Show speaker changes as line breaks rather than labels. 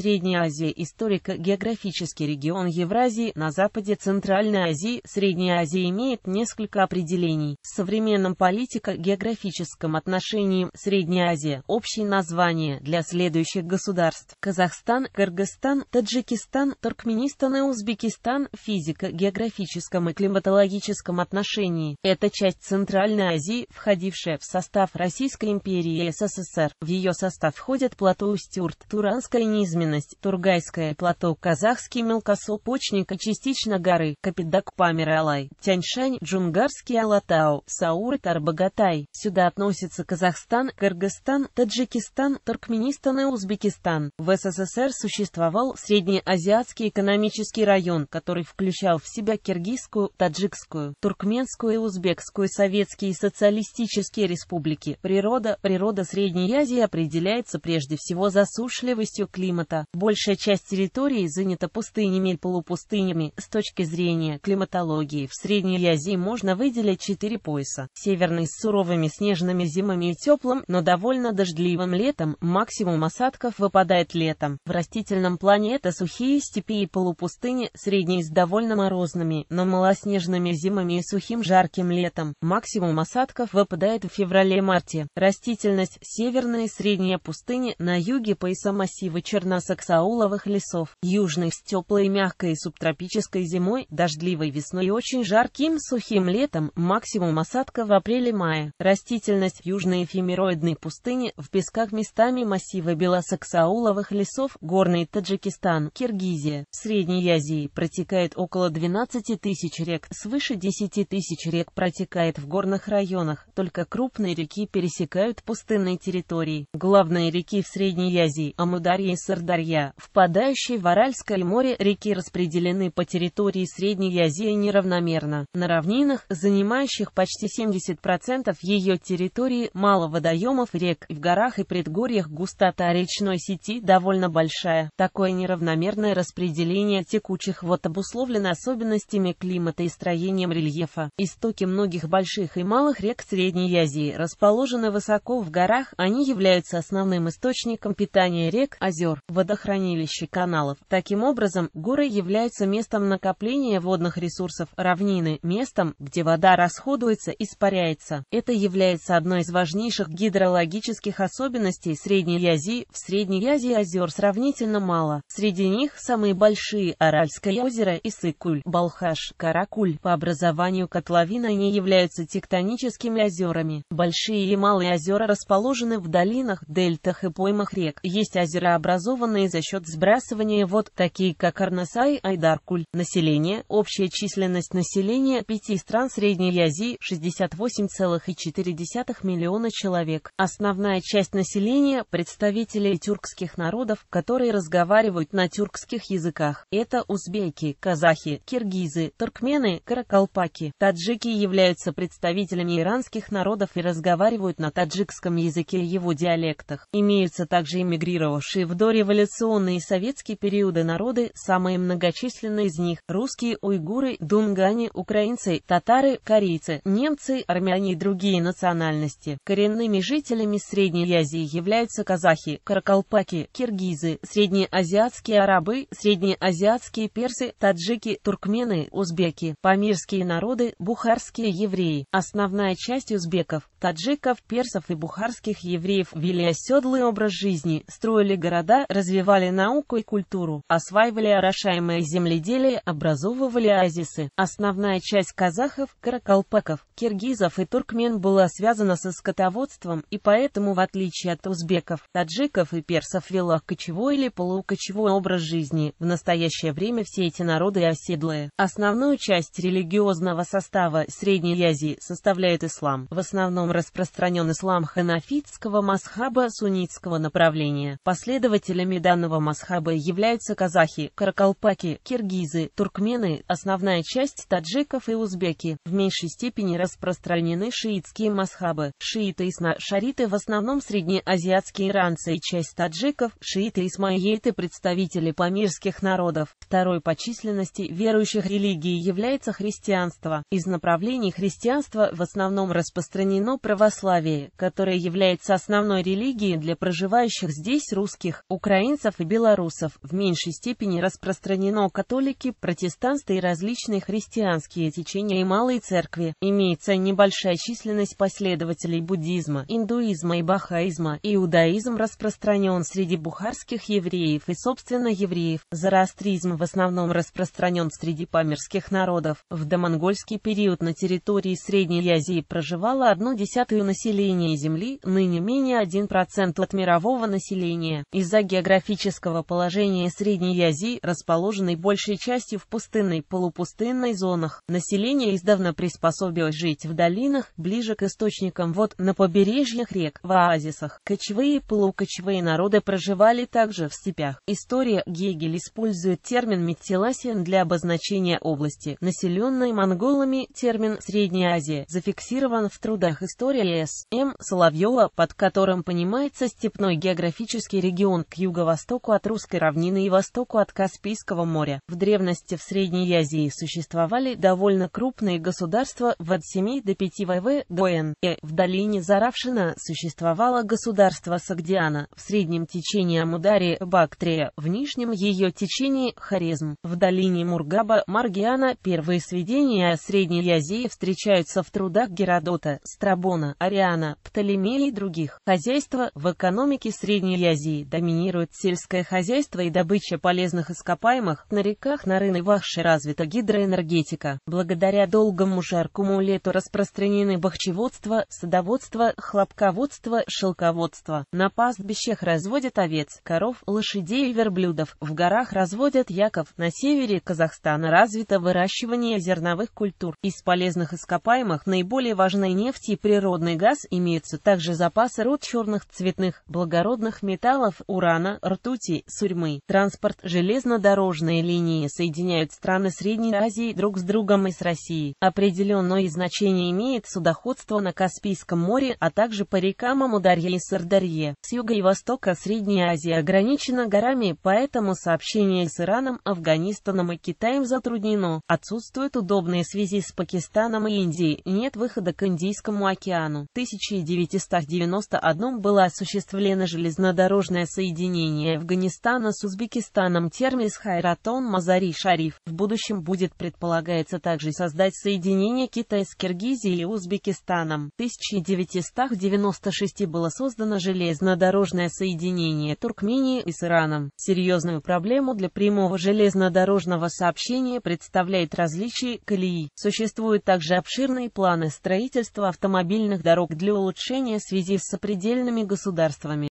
Средняя Азия – историко-географический регион Евразии, на западе Центральной Азии, Средняя Азия имеет несколько определений. В современном политико-географическом отношении Средняя Азия – общее название для следующих государств – Казахстан, Кыргызстан, Таджикистан, Туркменистан и Узбекистан в физико-географическом и климатологическом отношении. Это часть Центральной Азии, входившая в состав Российской империи и СССР. В ее состав входят плато Устюрт, Туранская неизменная Растительность, Тургайское плато, Казахский мелкосопочник и частично горы, Капидак, Памир, Алай, Тяньшань, Джунгарский Алатау, Саурт, Арбагатай. Сюда относятся Казахстан, Кыргызстан, Таджикистан, Туркменистан и Узбекистан. В СССР существовал Среднеазиатский экономический район, который включал в себя Киргизскую, Таджикскую, Туркменскую и Узбекскую советские и социалистические республики. Природа, природа Средней Азии определяется прежде всего засушливостью климата климата. Большая часть территории занята пустынями и полупустынями. С точки зрения климатологии в Средней Азии можно выделить четыре пояса. Северный с суровыми снежными зимами и теплым, но довольно дождливым летом, максимум осадков выпадает летом. В растительном плане это сухие степи и полупустыни, средний с довольно морозными, но малоснежными зимами и сухим жарким летом. Максимум осадков выпадает в феврале-марте. Растительность северные и средние пустыни, на юге пояса массива Чернос саксауловых лесов, южных с теплой мягкой субтропической зимой, дождливой весной и очень жарким сухим летом, максимум осадка в апреле-мае. Растительность южной эфемероидной пустыни, в песках местами массивы белосаксауловых лесов, горный Таджикистан, Киргизия. В Средней Азии протекает около 12 тысяч рек, свыше 10 тысяч рек протекает в горных районах, только крупные реки пересекают пустынные территории. Главные реки в Средней Азии – Амударья и Сардарья. Дарья, впадающей в Аральское море реки распределены по территории Средней Азии неравномерно. На равнинах, занимающих почти 70% ее территории, мало водоемов рек, в горах и предгорьях густота речной сети довольно большая. Такое неравномерное распределение текучих вод обусловлено особенностями климата и строением рельефа. Истоки многих больших и малых рек Средней Азии расположены высоко в горах, они являются основным источником питания рек, озер водохранилищ каналов. Таким образом, горы являются местом накопления водных ресурсов равнины, местом, где вода расходуется, и испаряется. Это является одной из важнейших гидрологических особенностей Средней Азии. В Средней Азии озер сравнительно мало. Среди них самые большие Аральское озеро и Сыкуль, Балхаш, Каракуль. По образованию котловина они являются тектоническими озерами. Большие и малые озера расположены в долинах, дельтах и поймах рек. Есть озера, образованные образованные за счет сбрасывания вод, такие как Арнасай, Айдаркуль. Население. Общая численность населения пяти стран Средней Азии 68,4 миллиона человек. Основная часть населения – представители тюркских народов, которые разговаривают на тюркских языках. Это узбеки, казахи, киргизы, туркмены, каракалпаки. Таджики являются представителями иранских народов и разговаривают на таджикском языке и его диалектах. Имеются также иммигрировавшие в дореволюционные революционные советские периоды народы, самые многочисленные из них – русские, уйгуры, дунгане, украинцы, татары, корейцы, немцы, армяне и другие национальности. Коренными жителями Средней Азии являются казахи, каракалпаки, киргизы, среднеазиатские арабы, среднеазиатские персы, таджики, туркмены, узбеки, памирские народы, бухарские евреи. Основная часть узбеков, таджиков, персов и бухарских евреев вели оседлый образ жизни, строили города, развивались развивали науку и культуру, осваивали орошаемое земледелие, образовывали оазисы. Основная часть казахов, каракалпаков, киргизов и туркмен была связана со скотоводством, и поэтому, в отличие от узбеков, таджиков и персов, вела кочевой или полукочевой образ жизни. В настоящее время все эти народы оседлые. Основную часть религиозного состава Средней Азии составляет ислам. В основном распространен ислам ханафитского масхаба суннитского направления. Последователями членами данного масхаба являются казахи, каракалпаки, киргизы, туркмены, основная часть таджиков и узбеки. В меньшей степени распространены шиитские масхабы, шииты и шариты в основном среднеазиатские иранцы и часть таджиков, шииты и исмаииты представители памирских народов. Второй по численности верующих религии является христианство. Из направлений христианства в основном распространено православие, которое является основной религией для проживающих здесь русских, украинцев, украинцев и белорусов, в меньшей степени распространено католики, протестанты и различные христианские течения и малые церкви. Имеется небольшая численность последователей буддизма, индуизма и бахаизма. Иудаизм распространен среди бухарских евреев и, собственно, евреев. Зороастризм в основном распространен среди памирских народов. В домонгольский период на территории Средней Азии проживало одну десятую населения Земли, ныне менее 1% от мирового населения. Из-за географии географического положения Средней Азии, расположенной большей частью в пустынной, полупустынной зонах. Население издавна приспособилось жить в долинах, ближе к источникам вод, на побережьях рек, в оазисах. Кочевые и полукочевые народы проживали также в степях. История Гегель использует термин Метеласиан для обозначения области, населенной монголами, термин Средняя Азия, зафиксирован в трудах истории С. М. Соловьева, под которым понимается степной географический регион к юго востоку от Русской равнины и востоку от Каспийского моря. В древности в Средней Азии существовали довольно крупные государства в от 7 до 5 ВВ до Н. Э. В долине Заравшина существовало государство Сагдиана, в среднем течении Амудари Бактрия, в нижнем ее течении – Хорезм. В долине Мургаба – Маргиана. Первые сведения о Средней Азии встречаются в трудах Геродота, Страбона, Ариана, Птолемея и других. Хозяйство в экономике Средней Азии доминирует сельское хозяйство и добыча полезных ископаемых, на реках на Рыновахше развита гидроэнергетика. Благодаря долгому жаркому лету распространены бахчеводство, садоводство, хлопководство, шелководство. На пастбищах разводят овец, коров, лошадей и верблюдов. В горах разводят яков. На севере Казахстана развито выращивание зерновых культур. Из полезных ископаемых наиболее важны нефть и природный газ, имеются также запасы руд черных цветных, благородных металлов, урана, Казахстана, ртути, сурьмы. Транспорт железнодорожные линии соединяют страны Средней Азии друг с другом и с Россией. Определенное значение имеет судоходство на Каспийском море, а также по рекам Амударье и Сардарье. С юга и востока Средняя Азия ограничена горами, поэтому сообщение с Ираном, Афганистаном и Китаем затруднено. Отсутствуют удобные связи с Пакистаном и Индией, нет выхода к Индийскому океану. В 1991 было осуществлено железнодорожное соединение присоединения Афганистана с Узбекистаном Термиз Хайратон Мазари Шариф. В будущем будет предполагается также создать соединение Китая с Киргизией и Узбекистаном. В 1996 было создано железнодорожное соединение Туркмении и с Ираном. Серьезную проблему для прямого железнодорожного сообщения представляет различие колеи. Существуют также обширные планы строительства автомобильных дорог для улучшения связи с сопредельными государствами.